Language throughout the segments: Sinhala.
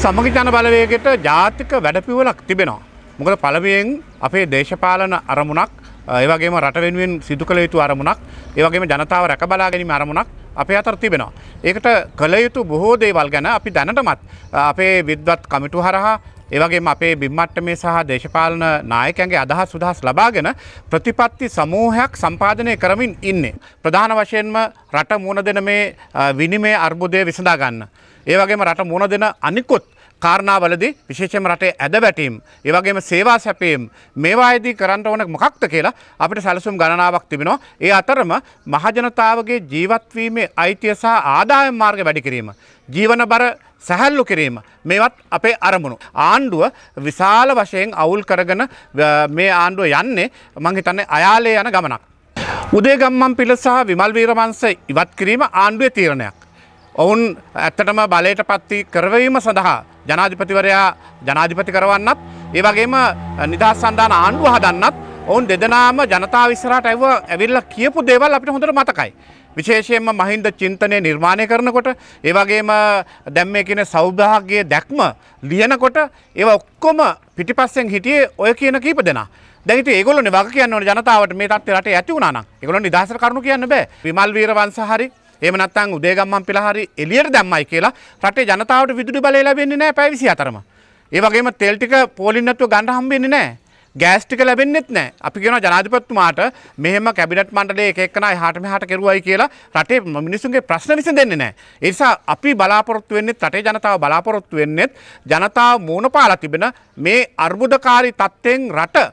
සමග ජන බලවේගෙට ජාතික වැඩපිවලක් තිබෙනවා. මොකද පළවෙයෙන් අපේ දේශපාලන අරමුණක් ඒවගේම රට වෙනුවෙන් සිදු කළ යුතු අරමුණක් ඒවගේම ජනතාව රැක බලා ගැනීම අරමුණක් අපේ අතර තිබෙනවා. ඒකට කළ යුතු බොහෝ දේවල් ගැන අපි දැනටමත් අපේ විද්වත් කමිටු හරහා ඒවගේ අපේ බිම්මට්ටමේ සහ දේශපාලන නායකන්ගේ අදහස් සුදහස් ලබාගෙන ප්‍රතිපත්ති සමූහයක් සම්පාධනය කරමින් ඉන්නේ. ප්‍රධාන වශයෙන්ම රට මුණ දෙන මේ විනිමේ අර්බුදය විසඳාගන්න. ඒවගේම රට මුණ දෙන අනිකුත් කාරණාවලදි විශේෂම රටේ ඇදවැටීම් ඒවගේම සේවා සැපීම් මේවායේදී කරන්න ඕන මොකක්ද කියලා අපිට සැලසුම් ගණනාවක් තිබෙනවා ඒ අතරම මහජනතාවගේ ජීවත්වීමේ අයිතිය සහ ආදායම් මාර්ග වැඩි කිරීම ජීවන බර සැහැල්ලු කිරීම මේවත් අපේ අරමුණු. ආණ්ඩුව විශාල වශයෙන් අවුල් කරගෙන මේ ආණ්ඩුව යන්නේ මං හිතන්නේ අයාලේ යන ගමනක්. උදේගම්මන් පිළ සහ විමල් වීරමංස ඉවත් කිරීම ආණ්ඩුවේ තීරණයක්. ඔවුන් ඇත්තටම බලයට පත්ති කරවීම සඳහා ජනාධිපතිවරයා ජනාධිපති කරවන්නත් ඒ වගේම නිදහස් සන්ධාන ආණ්ඩුව හදන්නත් ඔවුන් දෙදෙනාම ජනතාව ඉස්සරහට ඇව ඇවිල්ලා කියපු දේවල් අපිට හොඳට මතකයි. විශේෂයෙන්ම මහින්ද චින්තනය නිර්මාණය කරනකොට ඒ වගේම දැන් මේ කියන සෞභාග්‍යයේ දැක්ම ලියනකොට ඒව ඔක්කොම පිටිපස්සෙන් හිටියේ ඔය කියන කීප දෙනා. දැන් ඉතින් ඒගොල්ලෝනේ වග කියන්න ඕනේ ජනතාවට මේ තත්ත්වයට ඇති වුණා නම්. ඒගොල්ලෝ නිදහසට කරුණු කියන්න බෑ. විමල් වීරවංශ හරි එහෙම නැත්නම් උදේගම්මන් පෙළහරි එළියට දැම්මයි කියලා රටේ ජනතාවට විදුලි බලය ලැබෙන්නේ නැහැ පැය 24ම. ඒ වගේම තෙල් ටික පෝලින් නැතුව ගන්න හම්බෙන්නේ නැහැ. ගෑස් ටික ලැබෙන්නෙත් නැහැ. අපි කියනවා ජනාධිපතිතුමාට මෙහෙම කැබිනට් මණ්ඩලයේ එක එක්කනා එහාට මෙහාට කෙරුවයි කියලා රටේ මිනිසුන්ගේ ප්‍රශ්න විසඳෙන්නේ නැහැ. ඒ නිසා අපි බලාපොරොත්තු වෙන්නේ රටේ ජනතාව බලාපොරොත්තු වෙන්නේ ජනතාව මූණ පාලා තිබෙන මේ අර්බුදකාරී තත්ත්වෙන් රට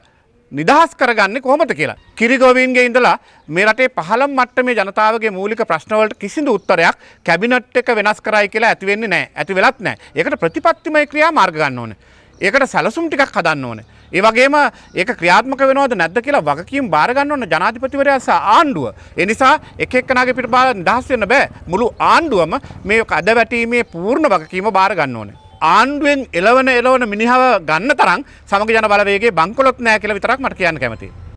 නිදහස් කරගන්නේ කොහොමද කියලා. කිරිගොවීන්ගේ ඉඳලා මේ රටේ පහළම මට්ටමේ ජනතාවගේ මූලික ප්‍රශ්නවලට කිසිදු උත්තරයක් කැබිනට් එක වෙනස් කරයි කියලා ඇති වෙන්නේ නැහැ. ඇති වෙලත් නැහැ. ඒකට ප්‍රතිපත්තිමය ක්‍රියාමාර්ග ගන්න ඕනේ. ඒකට සැලසුම් ටිකක් හදන්න ඕනේ. ඒ වගේම ඒක ක්‍රියාත්මක වෙනවද නැද්ද කියලා වගකීම් බාර ගන්න ඕන ජනාධිපතිවරයා සහ ආණ්ඩුව. ඒ නිසා එක එක්කනාගේ පිට බාර නිදහස් වෙන්න බෑ. මුළු ආණ්ඩුවම මේ අද වැටීමේ පූර්ණ වගකීම බාර ගන්න ඕනේ. ආණ්ඩුවෙන් එලවන එලවන මිනිහව ගන්න තරම් සමග ජන බලවේගේ බංකොලොත් නෑ කියලා විතරක් මට කියන්න කැමතියි.